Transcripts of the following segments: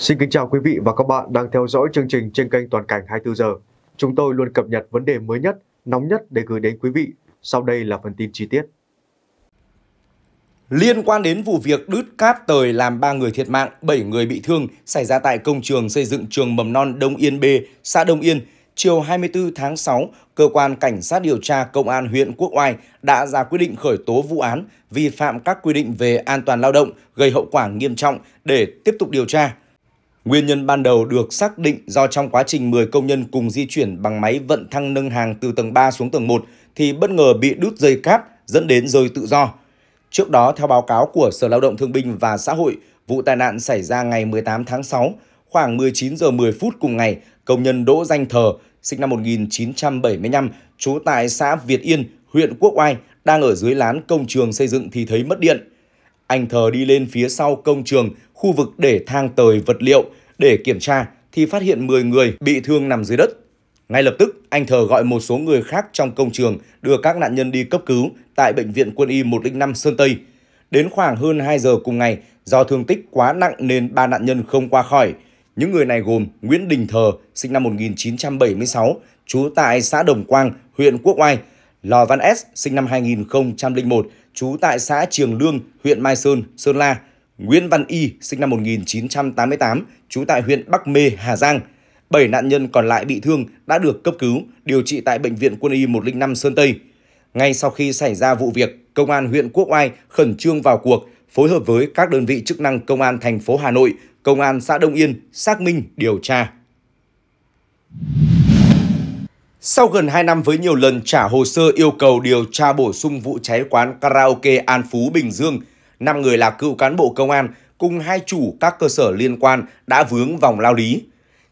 Xin kính chào quý vị và các bạn đang theo dõi chương trình trên kênh Toàn cảnh 24 giờ. Chúng tôi luôn cập nhật vấn đề mới nhất, nóng nhất để gửi đến quý vị. Sau đây là phần tin chi tiết. Liên quan đến vụ việc đứt cáp tời làm 3 người thiệt mạng, 7 người bị thương xảy ra tại công trường xây dựng trường mầm non Đông Yên B, xã Đông Yên, chiều 24 tháng 6, cơ quan cảnh sát điều tra công an huyện Quốc Oai đã ra quyết định khởi tố vụ án vi phạm các quy định về an toàn lao động gây hậu quả nghiêm trọng để tiếp tục điều tra. Nguyên nhân ban đầu được xác định do trong quá trình 10 công nhân cùng di chuyển bằng máy vận thăng nâng hàng từ tầng 3 xuống tầng 1 thì bất ngờ bị đứt dây cáp dẫn đến rơi tự do. Trước đó, theo báo cáo của Sở Lao động Thương binh và Xã hội, vụ tai nạn xảy ra ngày 18 tháng 6, khoảng 19 giờ 10 phút cùng ngày, công nhân Đỗ Danh Thờ, sinh năm 1975, trú tại xã Việt Yên, huyện Quốc Oai, đang ở dưới lán công trường xây dựng thì thấy mất điện anh thờ đi lên phía sau công trường, khu vực để thang tời vật liệu để kiểm tra thì phát hiện 10 người bị thương nằm dưới đất. Ngay lập tức, anh thờ gọi một số người khác trong công trường đưa các nạn nhân đi cấp cứu tại Bệnh viện Quân y 105 Sơn Tây. Đến khoảng hơn 2 giờ cùng ngày, do thương tích quá nặng nên ba nạn nhân không qua khỏi. Những người này gồm Nguyễn Đình Thờ, sinh năm 1976, trú tại xã Đồng Quang, huyện Quốc Oai, Lò Văn S, sinh năm 2001, trú tại xã Trường Lương, huyện Mai Sơn, Sơn La, Nguyễn Văn Y, sinh năm 1988, trú tại huyện Bắc Mê, Hà Giang. Bảy nạn nhân còn lại bị thương đã được cấp cứu, điều trị tại Bệnh viện Quân y 105 Sơn Tây. Ngay sau khi xảy ra vụ việc, Công an huyện Quốc Oai khẩn trương vào cuộc, phối hợp với các đơn vị chức năng Công an thành phố Hà Nội, Công an xã Đông Yên xác minh điều tra. Sau gần 2 năm với nhiều lần trả hồ sơ yêu cầu điều tra bổ sung vụ cháy quán karaoke An Phú, Bình Dương, 5 người là cựu cán bộ công an cùng hai chủ các cơ sở liên quan đã vướng vòng lao lý.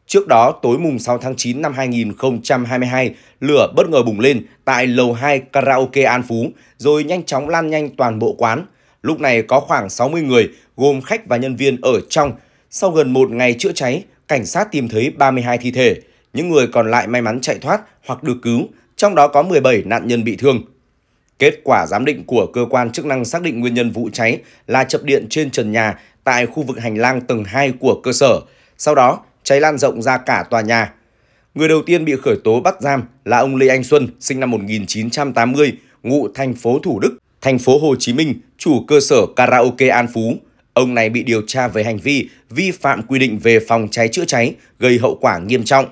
Trước đó, tối mùng 6 tháng 9 năm 2022, lửa bất ngờ bùng lên tại lầu 2 karaoke An Phú, rồi nhanh chóng lan nhanh toàn bộ quán. Lúc này có khoảng 60 người, gồm khách và nhân viên ở trong. Sau gần một ngày chữa cháy, cảnh sát tìm thấy 32 thi thể. Những người còn lại may mắn chạy thoát hoặc được cứu, trong đó có 17 nạn nhân bị thương. Kết quả giám định của cơ quan chức năng xác định nguyên nhân vụ cháy là chập điện trên trần nhà tại khu vực hành lang tầng 2 của cơ sở. Sau đó, cháy lan rộng ra cả tòa nhà. Người đầu tiên bị khởi tố bắt giam là ông Lê Anh Xuân, sinh năm 1980, ngụ thành phố Thủ Đức, thành phố Hồ Chí Minh, chủ cơ sở karaoke An Phú. Ông này bị điều tra về hành vi vi phạm quy định về phòng cháy chữa cháy gây hậu quả nghiêm trọng.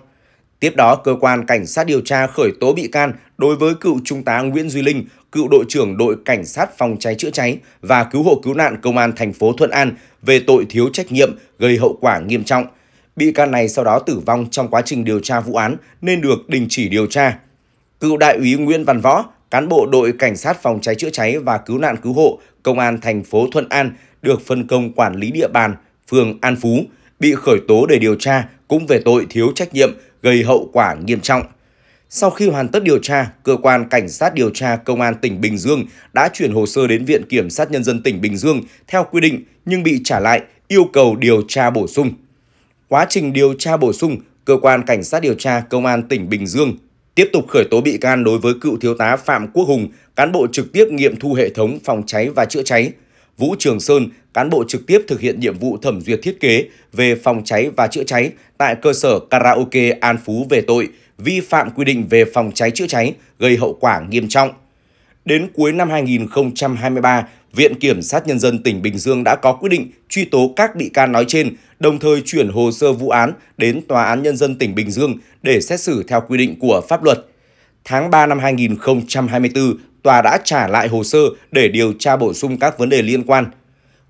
Tiếp đó, cơ quan cảnh sát điều tra khởi tố bị can đối với cựu trung tá Nguyễn Duy Linh, cựu đội trưởng đội cảnh sát phòng cháy chữa cháy và cứu hộ cứu nạn công an thành phố Thuận An về tội thiếu trách nhiệm gây hậu quả nghiêm trọng. Bị can này sau đó tử vong trong quá trình điều tra vụ án nên được đình chỉ điều tra. Cựu đại úy Nguyễn Văn Võ, cán bộ đội cảnh sát phòng cháy chữa cháy và cứu nạn cứu hộ công an thành phố Thuận An được phân công quản lý địa bàn phường An Phú, bị khởi tố để điều tra cũng về tội thiếu trách nhiệm gây hậu quả nghiêm trọng. Sau khi hoàn tất điều tra, cơ quan cảnh sát điều tra công an tỉnh Bình Dương đã chuyển hồ sơ đến Viện Kiểm sát Nhân dân tỉnh Bình Dương theo quy định nhưng bị trả lại yêu cầu điều tra bổ sung. Quá trình điều tra bổ sung, cơ quan cảnh sát điều tra công an tỉnh Bình Dương tiếp tục khởi tố bị can đối với cựu thiếu tá Phạm Quốc Hùng, cán bộ trực tiếp nghiệm thu hệ thống phòng cháy và chữa cháy, Vũ Trường Sơn, cán bộ trực tiếp thực hiện nhiệm vụ thẩm duyệt thiết kế về phòng cháy và chữa cháy tại cơ sở karaoke An Phú về tội vi phạm quy định về phòng cháy chữa cháy gây hậu quả nghiêm trọng. Đến cuối năm 2023, Viện Kiểm sát Nhân dân tỉnh Bình Dương đã có quyết định truy tố các bị can nói trên, đồng thời chuyển hồ sơ vụ án đến Tòa án Nhân dân tỉnh Bình Dương để xét xử theo quy định của pháp luật. Tháng 3 năm 2024, Tòa đã trả lại hồ sơ để điều tra bổ sung các vấn đề liên quan.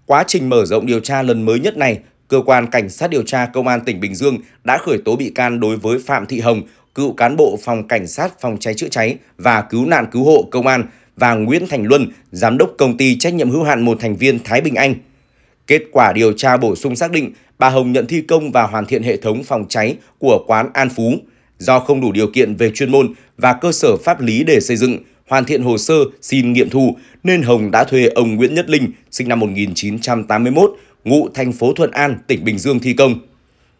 Quá trình mở rộng điều tra lần mới nhất này, cơ quan cảnh sát điều tra công an tỉnh Bình Dương đã khởi tố bị can đối với Phạm Thị Hồng, cựu cán bộ phòng cảnh sát phòng cháy chữa cháy và cứu nạn cứu hộ công an và Nguyễn Thành Luân, giám đốc công ty trách nhiệm hữu hạn một thành viên Thái Bình Anh. Kết quả điều tra bổ sung xác định bà Hồng nhận thi công và hoàn thiện hệ thống phòng cháy của quán An Phú. Do không đủ điều kiện về chuyên môn và cơ sở pháp lý để xây dựng, hoàn thiện hồ sơ xin nghiệm thu nên Hồng đã thuê ông Nguyễn Nhất Linh, sinh năm 1981, ngụ thành phố Thuận An, tỉnh Bình Dương thi công.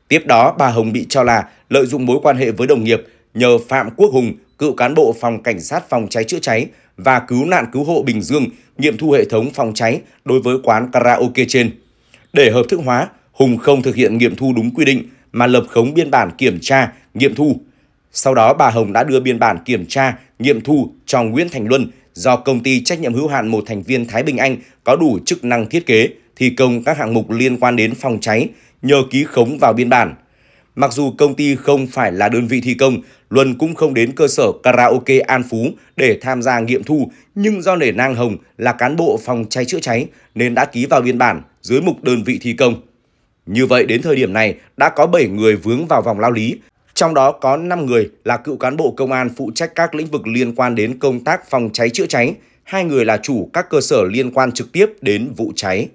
Tiếp đó, bà Hồng bị cho là lợi dụng mối quan hệ với đồng nghiệp nhờ Phạm Quốc Hùng, cựu cán bộ phòng cảnh sát phòng cháy chữa cháy và cứu nạn cứu hộ Bình Dương nghiệm thu hệ thống phòng cháy đối với quán karaoke trên. Để hợp thức hóa, Hùng không thực hiện nghiệm thu đúng quy định mà lập khống biên bản kiểm tra, nghiệm thu sau đó bà Hồng đã đưa biên bản kiểm tra, nghiệm thu cho Nguyễn Thành Luân do công ty trách nhiệm hữu hạn một thành viên Thái Bình Anh có đủ chức năng thiết kế, thi công các hạng mục liên quan đến phòng cháy nhờ ký khống vào biên bản. Mặc dù công ty không phải là đơn vị thi công, Luân cũng không đến cơ sở karaoke An Phú để tham gia nghiệm thu, nhưng do nể nang Hồng là cán bộ phòng cháy chữa cháy nên đã ký vào biên bản dưới mục đơn vị thi công. Như vậy đến thời điểm này đã có 7 người vướng vào vòng lao lý, trong đó có 5 người là cựu cán bộ công an phụ trách các lĩnh vực liên quan đến công tác phòng cháy chữa cháy, hai người là chủ các cơ sở liên quan trực tiếp đến vụ cháy.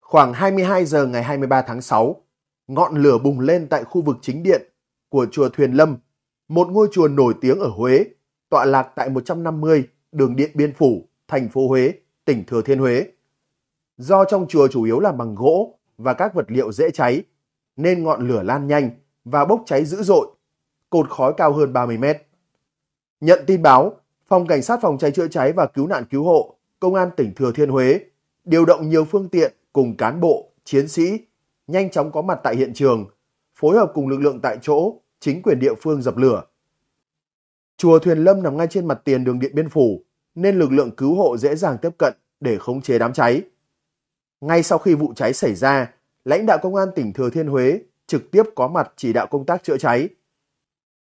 Khoảng 22 giờ ngày 23 tháng 6, ngọn lửa bùng lên tại khu vực chính điện của chùa Thuyền Lâm, một ngôi chùa nổi tiếng ở Huế, tọa lạc tại 150 đường Điện Biên Phủ, thành phố Huế, tỉnh Thừa Thiên Huế. Do trong chùa chủ yếu là bằng gỗ và các vật liệu dễ cháy nên ngọn lửa lan nhanh và bốc cháy dữ dội, cột khói cao hơn 30 mét. Nhận tin báo, Phòng Cảnh sát Phòng cháy chữa cháy và Cứu nạn Cứu hộ, Công an tỉnh Thừa Thiên Huế điều động nhiều phương tiện cùng cán bộ, chiến sĩ, nhanh chóng có mặt tại hiện trường, phối hợp cùng lực lượng tại chỗ, chính quyền địa phương dập lửa. Chùa Thuyền Lâm nằm ngay trên mặt tiền đường Điện Biên Phủ, nên lực lượng cứu hộ dễ dàng tiếp cận để khống chế đám cháy. Ngay sau khi vụ cháy xảy ra, lãnh đạo công an tỉnh Thừa Thiên Huế trực tiếp có mặt chỉ đạo công tác chữa cháy.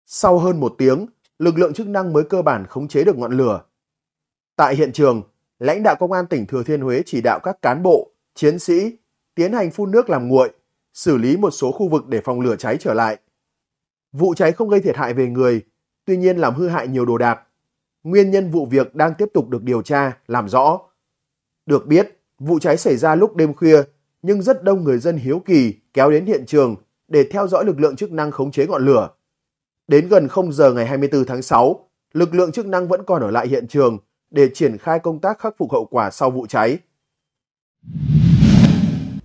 Sau hơn một tiếng, lực lượng chức năng mới cơ bản khống chế được ngọn lửa. Tại hiện trường, lãnh đạo công an tỉnh Thừa Thiên Huế chỉ đạo các cán bộ, chiến sĩ tiến hành phun nước làm nguội, xử lý một số khu vực để phòng lửa cháy trở lại. Vụ cháy không gây thiệt hại về người, tuy nhiên làm hư hại nhiều đồ đạc. Nguyên nhân vụ việc đang tiếp tục được điều tra, làm rõ. Được biết, vụ cháy xảy ra lúc đêm khuya nhưng rất đông người dân hiếu kỳ kéo đến hiện trường để theo dõi lực lượng chức năng khống chế ngọn lửa. Đến gần 0 giờ ngày 24 tháng 6, lực lượng chức năng vẫn còn ở lại hiện trường để triển khai công tác khắc phục hậu quả sau vụ cháy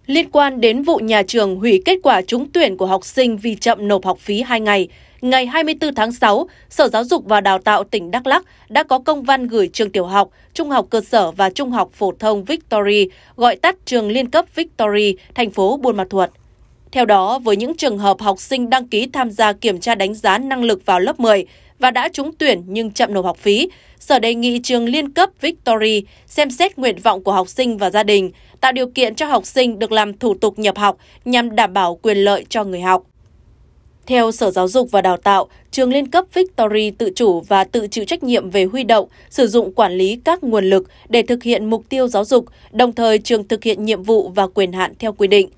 liên quan đến vụ nhà trường hủy kết quả trúng tuyển của học sinh vì chậm nộp học phí 2 ngày. Ngày 24 tháng 6, Sở Giáo dục và Đào tạo tỉnh Đắk Lắc đã có công văn gửi trường tiểu học, trung học cơ sở và trung học phổ thông Victory, gọi tắt trường liên cấp Victory, thành phố Buôn Ma Thuột. Theo đó, với những trường hợp học sinh đăng ký tham gia kiểm tra đánh giá năng lực vào lớp 10, và đã trúng tuyển nhưng chậm nộp học phí, Sở đề nghị trường liên cấp Victory xem xét nguyện vọng của học sinh và gia đình, tạo điều kiện cho học sinh được làm thủ tục nhập học nhằm đảm bảo quyền lợi cho người học. Theo Sở Giáo dục và Đào tạo, trường liên cấp Victory tự chủ và tự chịu trách nhiệm về huy động, sử dụng quản lý các nguồn lực để thực hiện mục tiêu giáo dục, đồng thời trường thực hiện nhiệm vụ và quyền hạn theo quy định.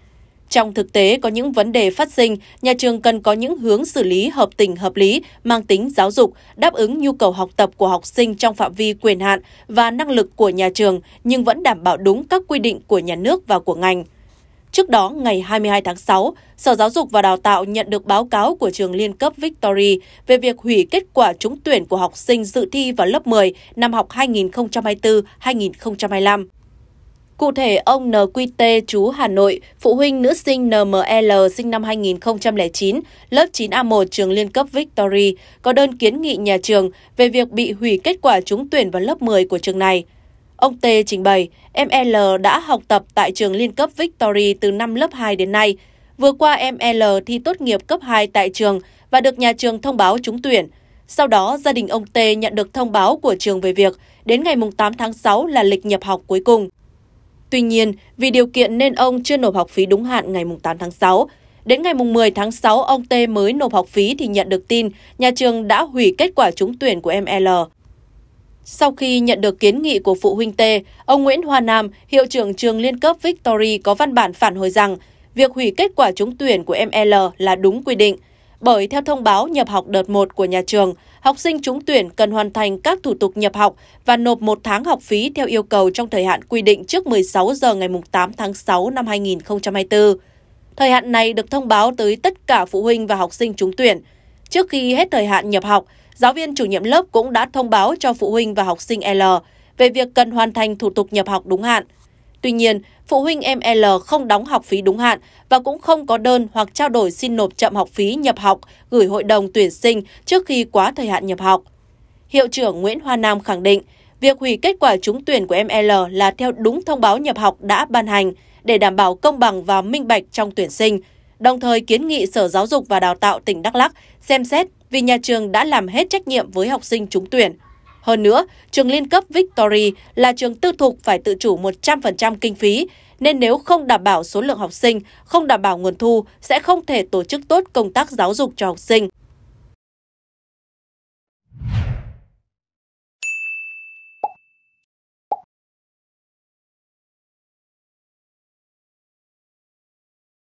Trong thực tế có những vấn đề phát sinh, nhà trường cần có những hướng xử lý hợp tình hợp lý, mang tính giáo dục, đáp ứng nhu cầu học tập của học sinh trong phạm vi quyền hạn và năng lực của nhà trường nhưng vẫn đảm bảo đúng các quy định của nhà nước và của ngành. Trước đó, ngày 22 tháng 6, Sở Giáo dục và Đào tạo nhận được báo cáo của trường liên cấp Victory về việc hủy kết quả trúng tuyển của học sinh dự thi vào lớp 10 năm học 2024-2025. Cụ thể, ông NQT chú Hà Nội, phụ huynh nữ sinh NML sinh năm 2009, lớp 9A1 trường liên cấp Victory, có đơn kiến nghị nhà trường về việc bị hủy kết quả trúng tuyển vào lớp 10 của trường này. Ông T trình bày, em đã học tập tại trường liên cấp Victory từ năm lớp 2 đến nay. Vừa qua em thi tốt nghiệp cấp 2 tại trường và được nhà trường thông báo trúng tuyển. Sau đó, gia đình ông T nhận được thông báo của trường về việc đến ngày 8 tháng 6 là lịch nhập học cuối cùng. Tuy nhiên, vì điều kiện nên ông chưa nộp học phí đúng hạn ngày 8 tháng 6. Đến ngày 10 tháng 6, ông T mới nộp học phí thì nhận được tin nhà trường đã hủy kết quả trúng tuyển của em L. Sau khi nhận được kiến nghị của phụ huynh T, ông Nguyễn Hoa Nam, hiệu trưởng trường liên cấp Victory có văn bản phản hồi rằng việc hủy kết quả trúng tuyển của em L là đúng quy định – bởi theo thông báo nhập học đợt 1 của nhà trường, học sinh trúng tuyển cần hoàn thành các thủ tục nhập học và nộp một tháng học phí theo yêu cầu trong thời hạn quy định trước 16 giờ ngày 8 tháng 6 năm 2024. Thời hạn này được thông báo tới tất cả phụ huynh và học sinh trúng tuyển. Trước khi hết thời hạn nhập học, giáo viên chủ nhiệm lớp cũng đã thông báo cho phụ huynh và học sinh L về việc cần hoàn thành thủ tục nhập học đúng hạn. Tuy nhiên, phụ huynh em L không đóng học phí đúng hạn và cũng không có đơn hoặc trao đổi xin nộp chậm học phí nhập học gửi hội đồng tuyển sinh trước khi quá thời hạn nhập học. Hiệu trưởng Nguyễn Hoa Nam khẳng định, việc hủy kết quả trúng tuyển của em L là theo đúng thông báo nhập học đã ban hành để đảm bảo công bằng và minh bạch trong tuyển sinh, đồng thời kiến nghị Sở Giáo dục và Đào tạo tỉnh Đắk Lắk xem xét vì nhà trường đã làm hết trách nhiệm với học sinh trúng tuyển. Hơn nữa, trường liên cấp Victory là trường tư thục phải tự chủ 100% kinh phí, nên nếu không đảm bảo số lượng học sinh, không đảm bảo nguồn thu, sẽ không thể tổ chức tốt công tác giáo dục cho học sinh.